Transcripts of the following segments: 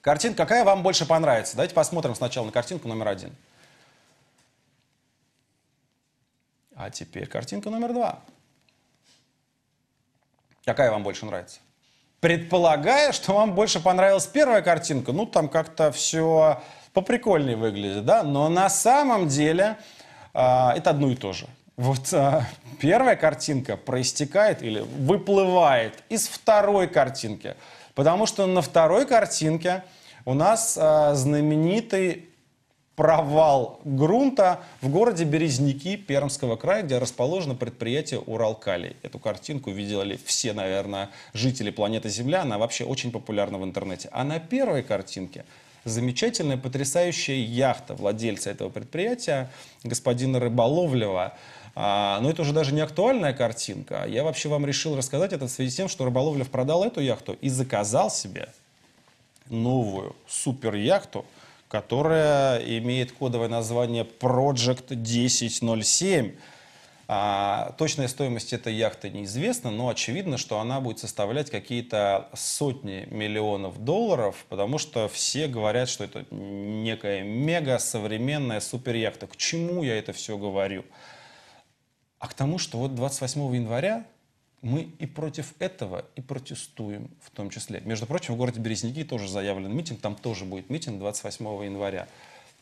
Картинка какая вам больше понравится? Давайте посмотрим сначала на картинку номер один. А теперь картинка номер два. Какая вам больше нравится? Предполагая, что вам больше понравилась первая картинка, ну там как-то все поприкольнее выглядит, да? Но на самом деле э, это одно и то же. Вот э, первая картинка проистекает или выплывает из второй картинки. Потому что на второй картинке у нас э, знаменитый провал грунта в городе Березники Пермского края, где расположено предприятие «Уралкалий». Эту картинку видели все, наверное, жители планеты Земля. Она вообще очень популярна в интернете. А на первой картинке замечательная, потрясающая яхта владельца этого предприятия, господина Рыболовлева. А, но это уже даже не актуальная картинка. Я вообще вам решил рассказать это в связи с тем, что Рыболовлев продал эту яхту и заказал себе новую супер яхту, которая имеет кодовое название Project 1007. А, точная стоимость этой яхты неизвестна, но очевидно, что она будет составлять какие-то сотни миллионов долларов, потому что все говорят, что это некая мега современная суперяхта. К чему я это все говорю? А к тому, что вот 28 января мы и против этого и протестуем в том числе. Между прочим, в городе Березники тоже заявлен митинг, там тоже будет митинг 28 января.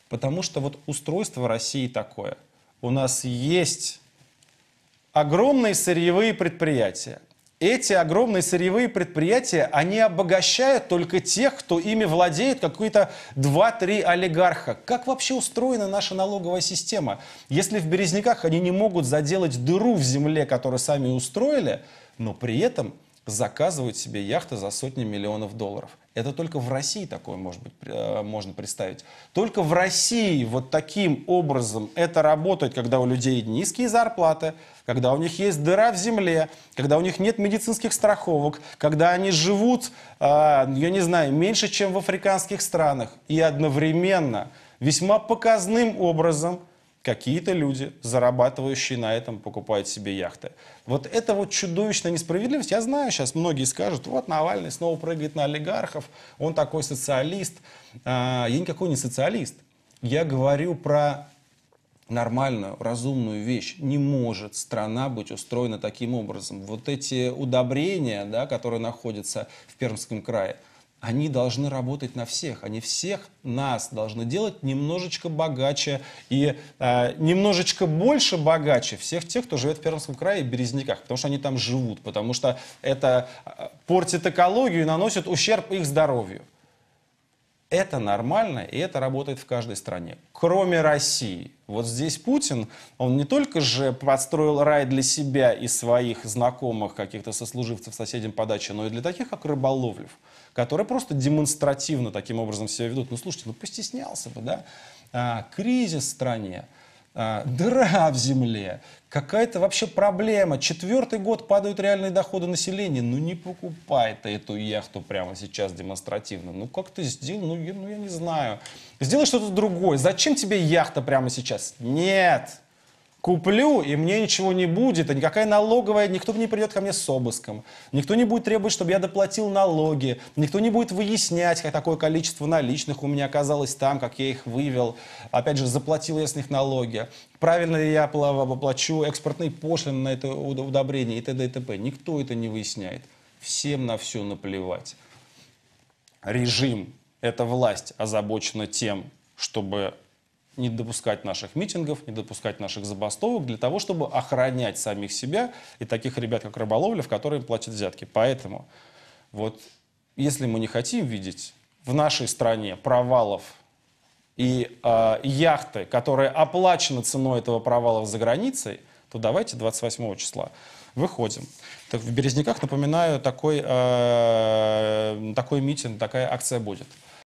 Потому что вот устройство России такое. У нас есть огромные сырьевые предприятия. Эти огромные сырьевые предприятия, они обогащают только тех, кто ими владеет, какие-то 2-3 олигарха. Как вообще устроена наша налоговая система? Если в Березняках они не могут заделать дыру в земле, которую сами устроили, но при этом заказывают себе яхты за сотни миллионов долларов. Это только в России такое может быть, э, можно представить. Только в России вот таким образом это работает, когда у людей низкие зарплаты, когда у них есть дыра в земле, когда у них нет медицинских страховок, когда они живут, э, я не знаю, меньше, чем в африканских странах. И одновременно весьма показным образом Какие-то люди, зарабатывающие на этом, покупают себе яхты. Вот это вот чудовищная несправедливость. Я знаю, сейчас многие скажут, вот Навальный снова прыгает на олигархов, он такой социалист. А, я никакой не социалист. Я говорю про нормальную, разумную вещь. Не может страна быть устроена таким образом. Вот эти удобрения, да, которые находятся в Пермском крае – они должны работать на всех, они всех нас должны делать немножечко богаче и э, немножечко больше богаче всех тех, кто живет в Пермском крае и Березняках, потому что они там живут, потому что это а, портит экологию и наносит ущерб их здоровью. Это нормально, и это работает в каждой стране, кроме России. Вот здесь Путин, он не только же подстроил рай для себя и своих знакомых, каких-то сослуживцев, соседям по даче, но и для таких, как Рыболовлев, которые просто демонстративно таким образом себя ведут. Ну, слушайте, ну постеснялся бы, да? А, кризис в стране. А, дыра в земле, какая-то вообще проблема. Четвертый год падают реальные доходы населения. Ну не покупай ты эту яхту прямо сейчас демонстративно. Ну как ты сделал? Ну я, ну, я не знаю. Сделай что-то другое. Зачем тебе яхта прямо сейчас? Нет! куплю, и мне ничего не будет, и никакая налоговая, никто не придет ко мне с обыском, никто не будет требовать, чтобы я доплатил налоги, никто не будет выяснять, как такое количество наличных у меня оказалось там, как я их вывел, опять же, заплатил я с них налоги, правильно ли я оплачу экспортные пошлины на это удобрение и т.д. и т.п. Никто это не выясняет. Всем на все наплевать. Режим, эта власть озабочена тем, чтобы не допускать наших митингов, не допускать наших забастовок для того, чтобы охранять самих себя и таких ребят, как Рыболовлев, которые им платят взятки. Поэтому вот если мы не хотим видеть в нашей стране провалов и э, яхты, которые оплачены ценой этого провала за границей, то давайте 28 числа выходим. Так в Березняках, напоминаю, такой, э, такой митинг, такая акция будет.